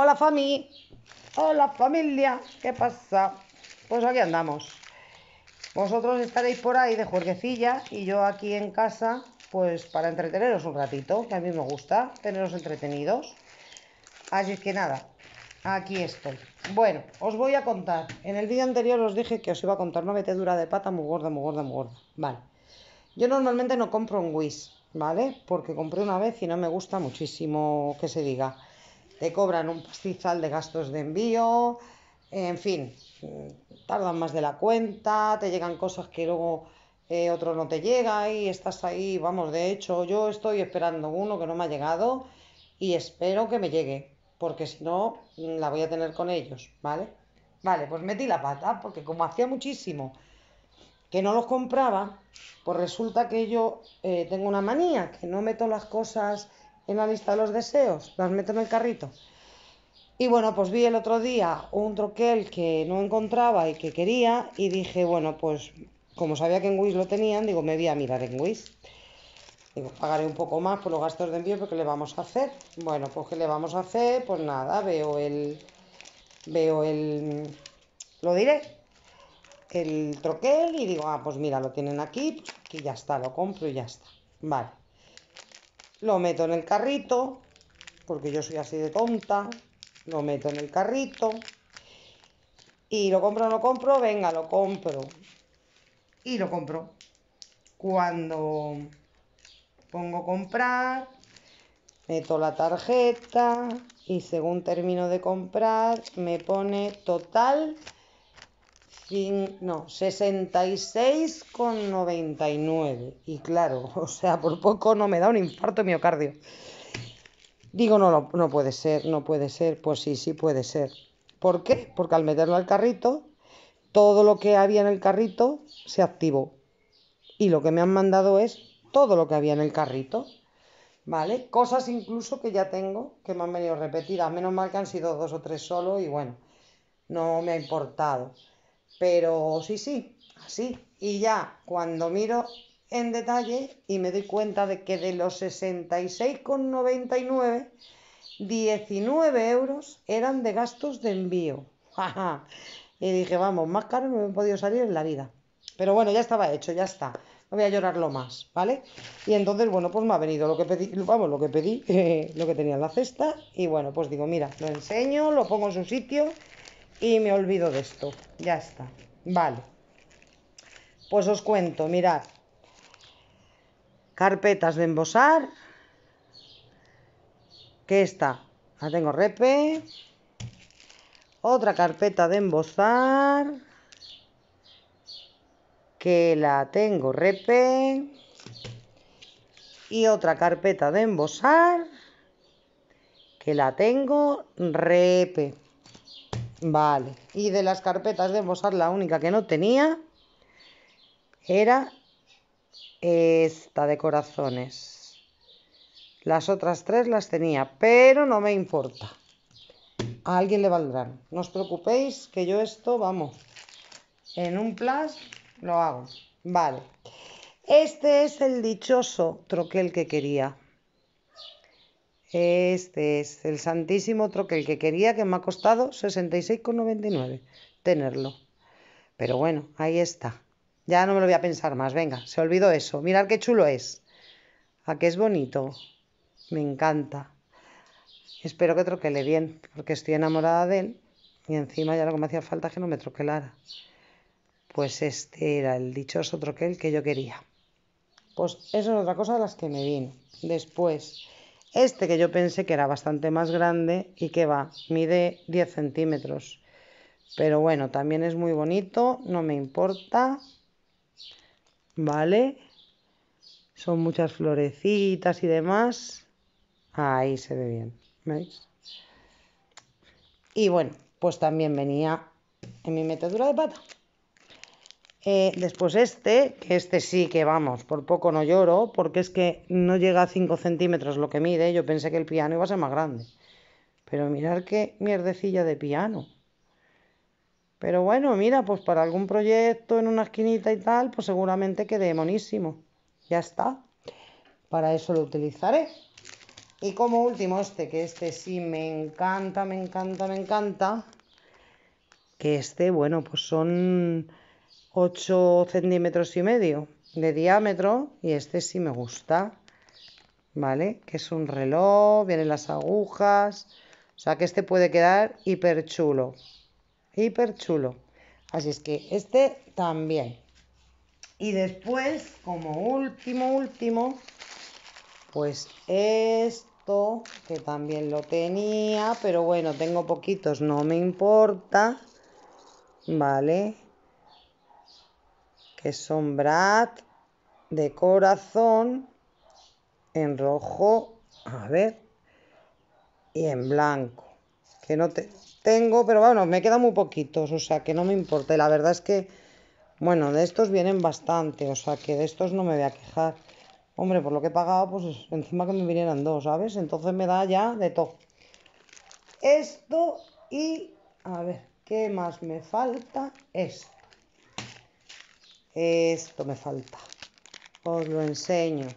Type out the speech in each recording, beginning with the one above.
Hola Fami, hola familia, ¿qué pasa? Pues aquí andamos. Vosotros estaréis por ahí de juerguecilla y yo aquí en casa, pues para entreteneros un ratito, que a mí me gusta, teneros entretenidos. Así es que nada, Aquí estoy. Bueno, os voy a contar. En el vídeo anterior os dije que os iba a contar una metedura de pata muy gorda, muy gorda, muy gorda. Vale. Yo normalmente no compro un Wish, ¿vale? Porque compré una vez y no me gusta muchísimo que se diga. Te cobran un pastizal de gastos de envío, en fin, tardan más de la cuenta, te llegan cosas que luego eh, otro no te llega y estás ahí, vamos, de hecho yo estoy esperando uno que no me ha llegado y espero que me llegue, porque si no, mm, la voy a tener con ellos, ¿vale? Vale, pues metí la pata, porque como hacía muchísimo que no los compraba, pues resulta que yo eh, tengo una manía, que no meto las cosas en la lista de los deseos, las meto en el carrito. Y bueno, pues vi el otro día un troquel que no encontraba y que quería y dije, bueno, pues como sabía que en Wish lo tenían, digo, me voy a mirar en Wish pagaré un poco más por los gastos de envío, porque ¿qué le vamos a hacer? Bueno, pues ¿qué le vamos a hacer? Pues nada, veo el... Veo el... Lo diré. El troquel y digo, ah, pues mira, lo tienen aquí, y ya está, lo compro y ya está. Vale. Lo meto en el carrito, porque yo soy así de tonta. Lo meto en el carrito. Y lo compro o no compro, venga, lo compro. Y lo compro. Cuando pongo comprar, meto la tarjeta y según termino de comprar me pone total no, 66,99. Y claro, o sea, por poco no me da un infarto miocardio. Digo, no, no puede ser, no puede ser. Pues sí, sí puede ser. ¿Por qué? Porque al meterlo al carrito, todo lo que había en el carrito se activó. Y lo que me han mandado es todo lo que había en el carrito. ¿Vale? Cosas incluso que ya tengo, que me han venido repetidas. Menos mal que han sido dos o tres solo y bueno, no me ha importado. Pero sí, sí, así. Y ya cuando miro en detalle y me doy cuenta de que de los 66,99, 19 euros eran de gastos de envío. y dije, vamos, más caro no me he podido salir en la vida. Pero bueno, ya estaba hecho, ya está no voy a llorarlo más, ¿vale? Y entonces, bueno, pues me ha venido lo que pedí, vamos, lo que pedí, lo que tenía en la cesta, y bueno, pues digo, mira, lo enseño, lo pongo en su sitio y me olvido de esto, ya está, vale. Pues os cuento, mirad, carpetas de embosar, que está? la tengo repe, otra carpeta de embosar que la tengo repe y otra carpeta de embosar que la tengo repe vale y de las carpetas de embosar la única que no tenía era esta de corazones las otras tres las tenía pero no me importa a alguien le valdrán no os preocupéis que yo esto vamos en un plas lo hago. Vale. Este es el dichoso troquel que quería. Este es el santísimo troquel que quería, que me ha costado 66,99 tenerlo. Pero bueno, ahí está. Ya no me lo voy a pensar más. Venga, se olvidó eso. Mirad qué chulo es. ¿A ah, qué es bonito? Me encanta. Espero que troquele bien, porque estoy enamorada de él. Y encima ya lo que me hacía falta que no me troquelara pues este era el dichoso troquel que yo quería. Pues eso es otra cosa de las que me vino. Después, este que yo pensé que era bastante más grande y que va, mide 10 centímetros. Pero bueno, también es muy bonito, no me importa. ¿Vale? Son muchas florecitas y demás. Ahí se ve bien, ¿veis? Y bueno, pues también venía en mi metadura de pata. Eh, después este, que este sí que vamos, por poco no lloro, porque es que no llega a 5 centímetros lo que mide. Yo pensé que el piano iba a ser más grande. Pero mirar qué mierdecilla de piano. Pero bueno, mira, pues para algún proyecto en una esquinita y tal, pues seguramente quede monísimo. Ya está. Para eso lo utilizaré. Y como último este, que este sí me encanta, me encanta, me encanta. Que este, bueno, pues son 8 centímetros y medio de diámetro y este sí me gusta, ¿vale? Que es un reloj, vienen las agujas, o sea que este puede quedar hiper chulo, hiper chulo. Así es que este también. Y después, como último, último, pues esto, que también lo tenía, pero bueno, tengo poquitos, no me importa, ¿vale? que son de corazón en rojo, a ver, y en blanco, que no te, tengo, pero bueno, me quedan muy poquitos, o sea que no me importa, la verdad es que, bueno, de estos vienen bastante, o sea que de estos no me voy a quejar. Hombre, por lo que he pagado, pues encima que me vinieran dos, ¿sabes? Entonces me da ya de todo. Esto y, a ver, ¿qué más me falta? Esto. Esto me falta. Os lo enseño.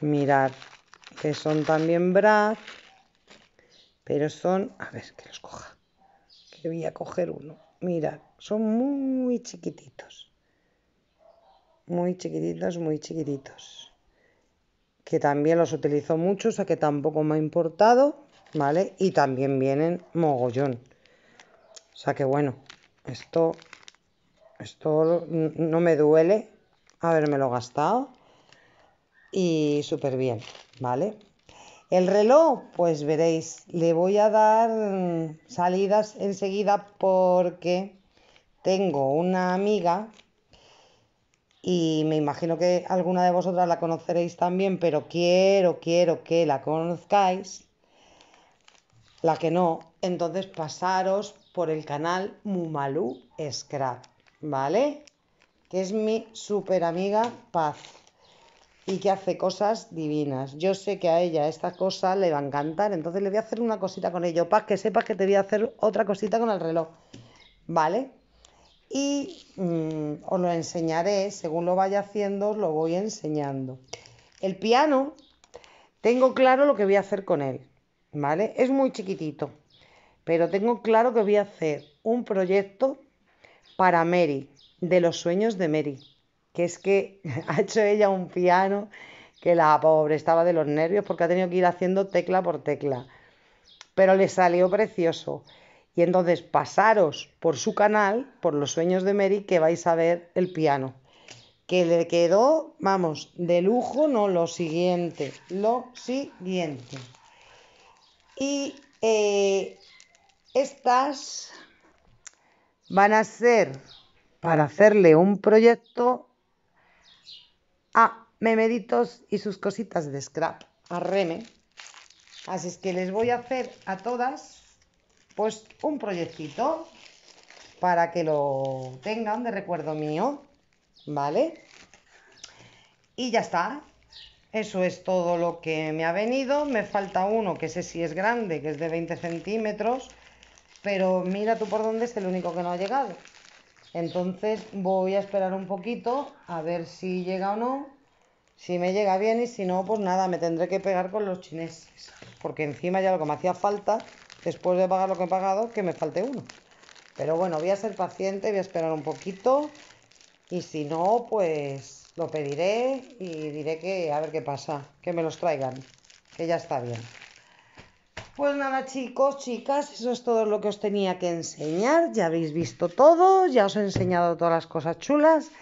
Mirad, que son también bras, pero son... A ver, que los coja. Que voy a coger uno. Mirad, son muy chiquititos. Muy chiquititos, muy chiquititos. Que también los utilizo mucho, o sea que tampoco me ha importado, ¿vale? Y también vienen mogollón. O sea que bueno, esto esto no me duele lo gastado. Y súper bien, ¿vale? El reloj, pues veréis, le voy a dar mm, salidas enseguida porque tengo una amiga y me imagino que alguna de vosotras la conoceréis también, pero quiero, quiero que la conozcáis, la que no, entonces pasaros por el canal Mumalu Scrap ¿vale? Que es mi super amiga Paz y que hace cosas divinas. Yo sé que a ella estas cosas le va a encantar, entonces le voy a hacer una cosita con ello. Paz, que sepas que te voy a hacer otra cosita con el reloj, ¿vale? Y mm, os lo enseñaré, según lo vaya haciendo, os lo voy enseñando. El piano, tengo claro lo que voy a hacer con él, ¿vale? Es muy chiquitito, pero tengo claro que voy a hacer un proyecto para Mary, de los sueños de Mary, que es que ha hecho ella un piano que la pobre estaba de los nervios porque ha tenido que ir haciendo tecla por tecla, pero le salió precioso. Y entonces pasaros por su canal, por los sueños de Mary, que vais a ver el piano. Que le quedó, vamos, de lujo, no, lo siguiente, lo siguiente. Y eh, estas van a ser para hacerle un proyecto a Memeditos y sus cositas de scrap, a Reme. Así es que les voy a hacer a todas pues un proyectito para que lo tengan de recuerdo mío, ¿vale? Y ya está. Eso es todo lo que me ha venido. Me falta uno que sé si es grande, que es de 20 centímetros pero mira tú por dónde es el único que no ha llegado. Entonces voy a esperar un poquito a ver si llega o no. Si me llega bien y si no, pues nada, me tendré que pegar con los chineses. Porque encima ya lo que me hacía falta, después de pagar lo que he pagado, que me falte uno. Pero bueno, voy a ser paciente, voy a esperar un poquito. Y si no, pues lo pediré y diré que a ver qué pasa, que me los traigan, que ya está bien. Pues nada, chicos, chicas, eso es todo lo que os tenía que enseñar. Ya habéis visto todo, ya os he enseñado todas las cosas chulas.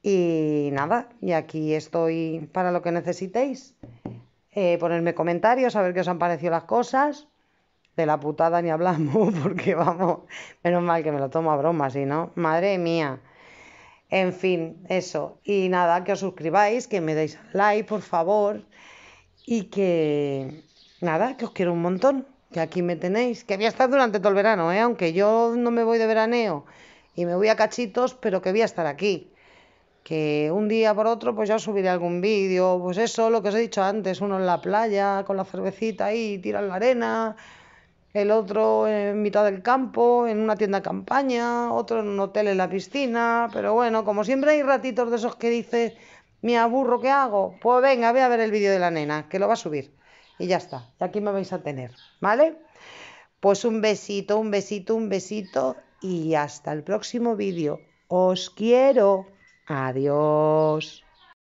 Y nada, y aquí estoy para lo que necesitéis. Eh, ponerme comentarios, a ver qué os han parecido las cosas. De la putada ni hablamos, porque vamos, menos mal que me lo tomo a broma, si no, madre mía. En fin, eso. Y nada, que os suscribáis, que me deis like, por favor. Y que nada, que os quiero un montón, que aquí me tenéis, que voy a estar durante todo el verano, ¿eh? aunque yo no me voy de veraneo y me voy a cachitos, pero que voy a estar aquí. Que un día por otro, pues ya os subiré algún vídeo, pues eso, lo que os he dicho antes, uno en la playa con la cervecita ahí, tiran la arena, el otro en mitad del campo, en una tienda de campaña, otro en un hotel en la piscina, pero bueno, como siempre hay ratitos de esos que dices, me aburro, ¿qué hago? Pues venga, voy a ver el vídeo de la nena, que lo va a subir y ya está. Y aquí me vais a tener, ¿vale? Pues un besito, un besito, un besito y hasta el próximo vídeo. Os quiero. Adiós.